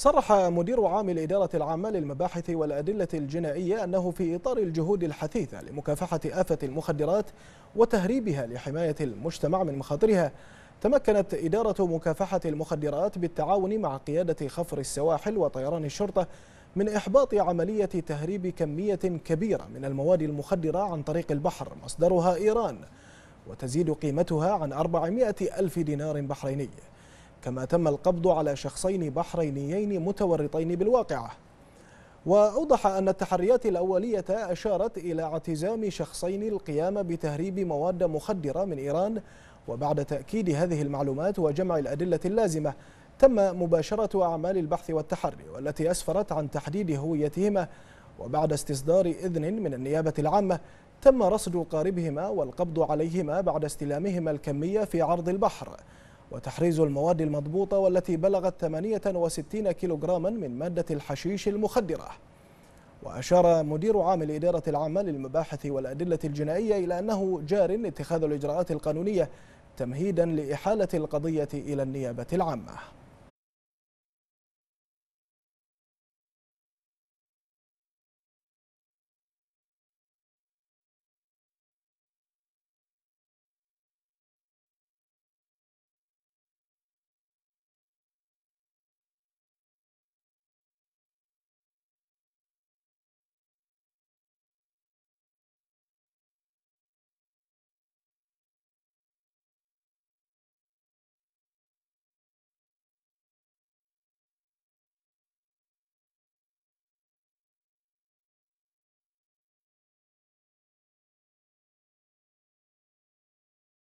صرح مدير عام الإدارة العامة للمباحث والأدلة الجنائية أنه في إطار الجهود الحثيثة لمكافحة آفة المخدرات وتهريبها لحماية المجتمع من مخاطرها تمكنت إدارة مكافحة المخدرات بالتعاون مع قيادة خفر السواحل وطيران الشرطة من إحباط عملية تهريب كمية كبيرة من المواد المخدرة عن طريق البحر مصدرها إيران وتزيد قيمتها عن 400 ألف دينار بحريني كما تم القبض على شخصين بحرينيين متورطين بالواقعة وأوضح أن التحريات الأولية أشارت إلى اعتزام شخصين القيام بتهريب مواد مخدرة من إيران وبعد تأكيد هذه المعلومات وجمع الأدلة اللازمة تم مباشرة أعمال البحث والتحري والتي أسفرت عن تحديد هويتهما وبعد استصدار إذن من النيابة العامة تم رصد قاربهما والقبض عليهما بعد استلامهما الكمية في عرض البحر وتحريز المواد المضبوطة والتي بلغت 68 كيلوغراما من مادة الحشيش المخدرة وأشار مدير عام الإدارة العامة للمباحث والأدلة الجنائية إلى أنه جار اتخاذ الإجراءات القانونية تمهيدا لإحالة القضية إلى النيابة العامة